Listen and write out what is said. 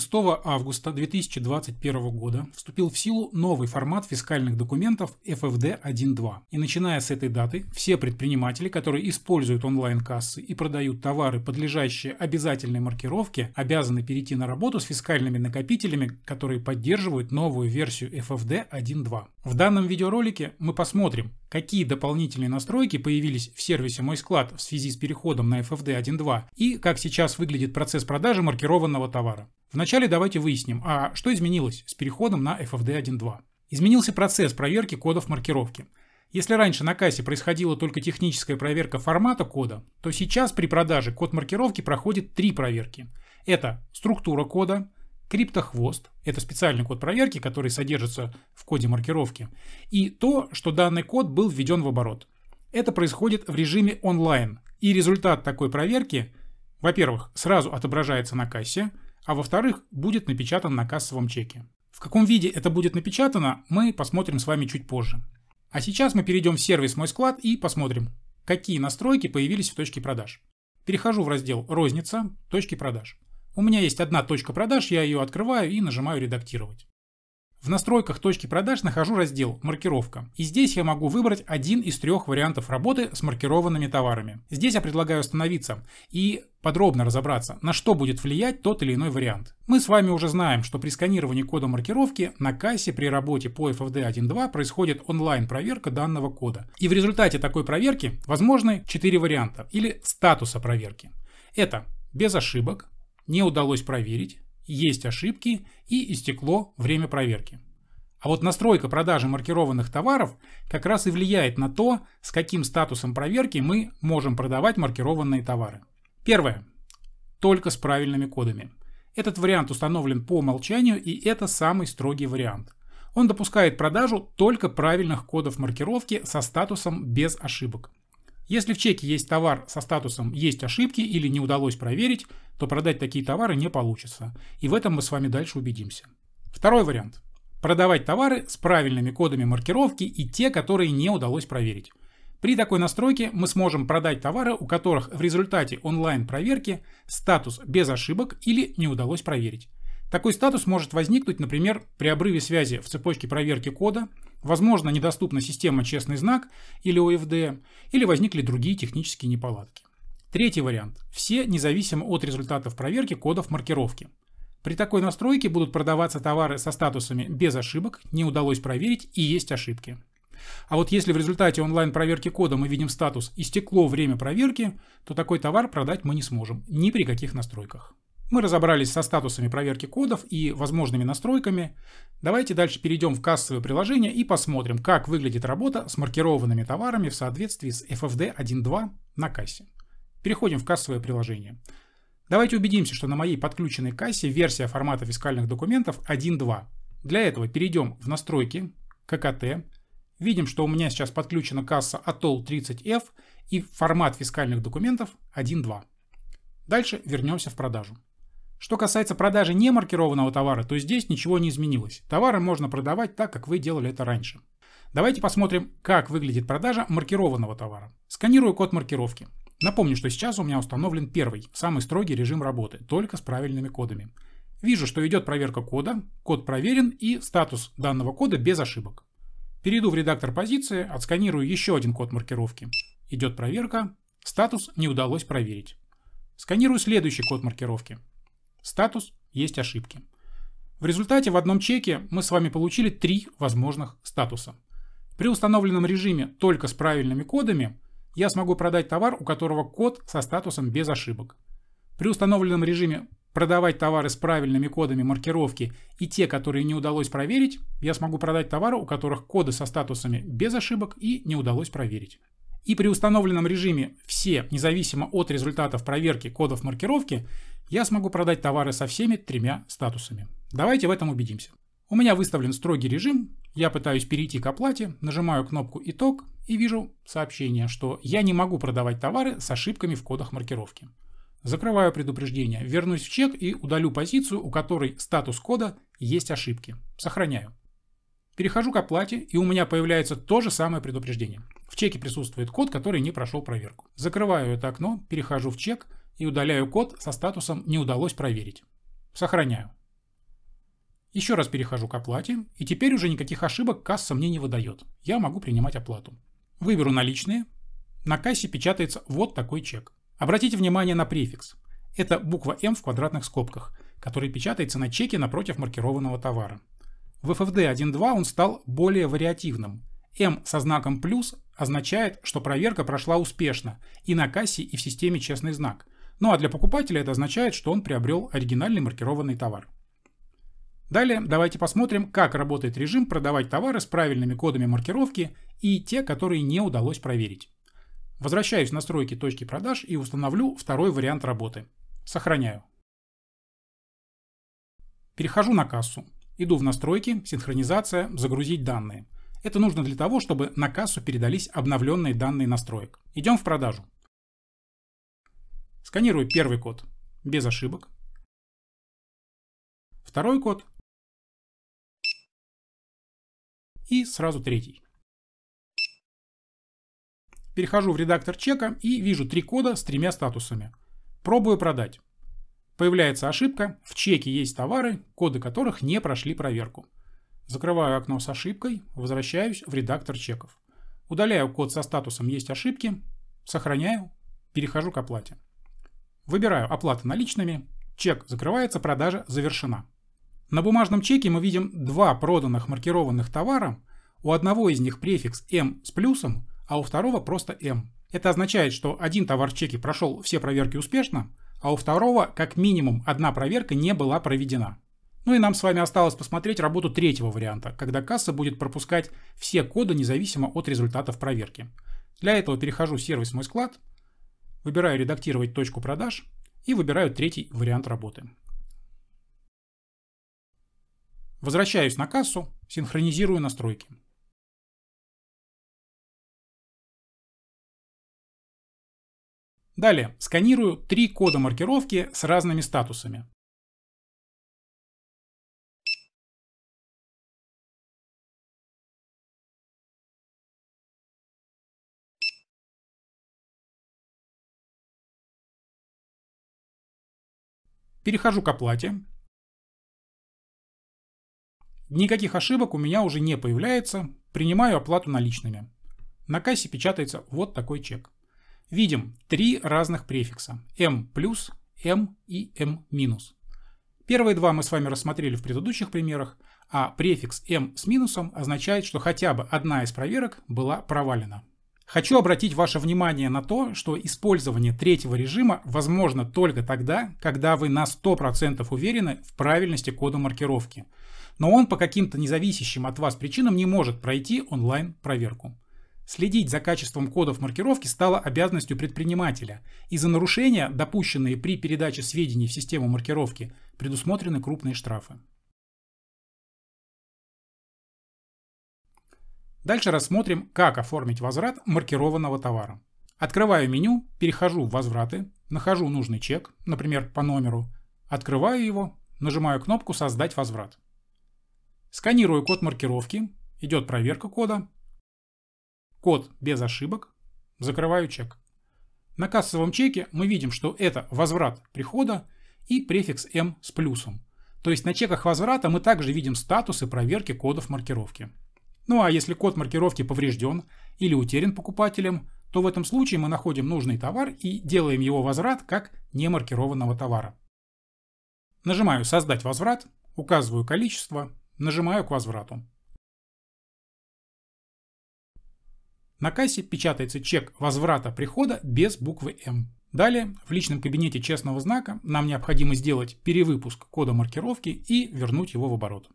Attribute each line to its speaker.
Speaker 1: 6 августа 2021 года вступил в силу новый формат фискальных документов FFD 1.2. И начиная с этой даты, все предприниматели, которые используют онлайн-кассы и продают товары, подлежащие обязательной маркировке, обязаны перейти на работу с фискальными накопителями, которые поддерживают новую версию FFD 1.2. В данном видеоролике мы посмотрим, какие дополнительные настройки появились в сервисе «Мой склад» в связи с переходом на FFD 1.2 и как сейчас выглядит процесс продажи маркированного товара. Вначале давайте выясним, а что изменилось с переходом на FFD 1.2. Изменился процесс проверки кодов маркировки. Если раньше на кассе происходила только техническая проверка формата кода, то сейчас при продаже код маркировки проходит три проверки. Это структура кода, криптохвост – это специальный код проверки, который содержится в коде маркировки, и то, что данный код был введен в оборот. Это происходит в режиме онлайн, и результат такой проверки, во-первых, сразу отображается на кассе, а во-вторых, будет напечатан на кассовом чеке. В каком виде это будет напечатано, мы посмотрим с вами чуть позже. А сейчас мы перейдем в сервис «Мой склад» и посмотрим, какие настройки появились в точке продаж. Перехожу в раздел «Розница», «Точки продаж». У меня есть одна точка продаж, я ее открываю и нажимаю «Редактировать». В настройках точки продаж нахожу раздел «Маркировка». И здесь я могу выбрать один из трех вариантов работы с маркированными товарами. Здесь я предлагаю остановиться и подробно разобраться, на что будет влиять тот или иной вариант. Мы с вами уже знаем, что при сканировании кода маркировки на кассе при работе по FFD 1.2 происходит онлайн-проверка данного кода. И в результате такой проверки возможны 4 варианта или статуса проверки. Это без ошибок, не удалось проверить, есть ошибки и истекло время проверки. А вот настройка продажи маркированных товаров как раз и влияет на то, с каким статусом проверки мы можем продавать маркированные товары. Первое. Только с правильными кодами. Этот вариант установлен по умолчанию и это самый строгий вариант. Он допускает продажу только правильных кодов маркировки со статусом без ошибок. Если в чеке есть товар со статусом «Есть ошибки» или «Не удалось проверить», то продать такие товары не получится. И в этом мы с вами дальше убедимся. Второй вариант. Продавать товары с правильными кодами маркировки и те, которые не удалось проверить. При такой настройке мы сможем продать товары, у которых в результате онлайн-проверки статус «без ошибок» или «не удалось проверить». Такой статус может возникнуть, например, при обрыве связи в цепочке проверки кода, возможно, недоступна система «Честный знак» или ОФД, или возникли другие технические неполадки. Третий вариант. Все независимо от результатов проверки кодов маркировки. При такой настройке будут продаваться товары со статусами «без ошибок», «не удалось проверить» и «есть ошибки». А вот если в результате онлайн-проверки кода мы видим статус «истекло время проверки», то такой товар продать мы не сможем ни при каких настройках. Мы разобрались со статусами проверки кодов и возможными настройками. Давайте дальше перейдем в кассовое приложение и посмотрим, как выглядит работа с маркированными товарами в соответствии с FFD 1.2 на кассе. Переходим в кассовое приложение. Давайте убедимся, что на моей подключенной кассе версия формата фискальных документов 1.2. Для этого перейдем в настройки, ККТ, видим, что у меня сейчас подключена касса ATOL 30F и формат фискальных документов 1.2. Дальше вернемся в продажу. Что касается продажи немаркированного товара, то здесь ничего не изменилось. Товары можно продавать так, как вы делали это раньше. Давайте посмотрим, как выглядит продажа маркированного товара. Сканирую код маркировки. Напомню, что сейчас у меня установлен первый, самый строгий режим работы, только с правильными кодами. Вижу, что идет проверка кода, код проверен и статус данного кода без ошибок. Перейду в редактор позиции, отсканирую еще один код маркировки. Идет проверка, статус не удалось проверить. Сканирую следующий код маркировки. Статус есть ошибки. В результате в одном чеке мы с вами получили три возможных статуса. При установленном режиме только с правильными кодами я смогу продать товар, у которого код со статусом без ошибок. При установленном режиме продавать товары с правильными кодами маркировки и те, которые не удалось проверить, я смогу продать товары, у которых коды со статусами без ошибок и не удалось проверить. И при установленном режиме все, независимо от результатов проверки кодов маркировки, я смогу продать товары со всеми тремя статусами. Давайте в этом убедимся. У меня выставлен строгий режим, я пытаюсь перейти к оплате, нажимаю кнопку «Итог» и вижу сообщение, что я не могу продавать товары с ошибками в кодах маркировки. Закрываю предупреждение, вернусь в чек и удалю позицию, у которой статус кода есть ошибки. Сохраняю. Перехожу к оплате, и у меня появляется то же самое предупреждение. В чеке присутствует код, который не прошел проверку. Закрываю это окно, перехожу в чек – и удаляю код со статусом «Не удалось проверить». Сохраняю. Еще раз перехожу к оплате, и теперь уже никаких ошибок касса мне не выдает. Я могу принимать оплату. Выберу наличные. На кассе печатается вот такой чек. Обратите внимание на префикс. Это буква «М» в квадратных скобках, который печатается на чеке напротив маркированного товара. В FFD 1.2 он стал более вариативным. «М» со знаком «плюс» означает, что проверка прошла успешно и на кассе, и в системе «Честный знак», ну а для покупателя это означает, что он приобрел оригинальный маркированный товар. Далее давайте посмотрим, как работает режим продавать товары с правильными кодами маркировки и те, которые не удалось проверить. Возвращаюсь в настройки точки продаж и установлю второй вариант работы. Сохраняю. Перехожу на кассу. Иду в настройки, синхронизация, загрузить данные. Это нужно для того, чтобы на кассу передались обновленные данные настроек. Идем в продажу. Сканирую первый код без ошибок. Второй код. И сразу третий. Перехожу в редактор чека и вижу три кода с тремя статусами. Пробую продать. Появляется ошибка, в чеке есть товары, коды которых не прошли проверку. Закрываю окно с ошибкой, возвращаюсь в редактор чеков. Удаляю код со статусом «Есть ошибки», сохраняю, перехожу к оплате. Выбираю оплату наличными, чек закрывается, продажа завершена. На бумажном чеке мы видим два проданных маркированных товара, у одного из них префикс М с плюсом, а у второго просто М. Это означает, что один товар в чеке прошел все проверки успешно, а у второго как минимум одна проверка не была проведена. Ну и нам с вами осталось посмотреть работу третьего варианта, когда касса будет пропускать все коды независимо от результатов проверки. Для этого перехожу в сервис «Мой склад», выбираю «Редактировать точку продаж» и выбираю третий вариант работы. Возвращаюсь на кассу, синхронизирую настройки. Далее сканирую три кода маркировки с разными статусами. Перехожу к оплате. Никаких ошибок у меня уже не появляется. Принимаю оплату наличными. На кассе печатается вот такой чек. Видим три разных префикса. M+, M и M-. Первые два мы с вами рассмотрели в предыдущих примерах, а префикс M с минусом означает, что хотя бы одна из проверок была провалена. Хочу обратить ваше внимание на то, что использование третьего режима возможно только тогда, когда вы на 100% уверены в правильности кода маркировки, но он по каким-то независящим от вас причинам не может пройти онлайн-проверку. Следить за качеством кодов маркировки стало обязанностью предпринимателя, и за нарушения, допущенные при передаче сведений в систему маркировки, предусмотрены крупные штрафы. Дальше рассмотрим, как оформить возврат маркированного товара. Открываю меню, перехожу в «Возвраты», нахожу нужный чек, например, по номеру, открываю его, нажимаю кнопку «Создать возврат». Сканирую код маркировки, идет проверка кода, код без ошибок, закрываю чек. На кассовом чеке мы видим, что это возврат прихода и префикс «М» с плюсом. То есть на чеках возврата мы также видим статусы проверки кодов маркировки. Ну а если код маркировки поврежден или утерян покупателем, то в этом случае мы находим нужный товар и делаем его возврат как немаркированного товара. Нажимаю «Создать возврат», указываю количество, нажимаю к возврату. На кассе печатается чек возврата прихода без буквы «М». Далее в личном кабинете честного знака нам необходимо сделать перевыпуск кода маркировки и вернуть его в оборот.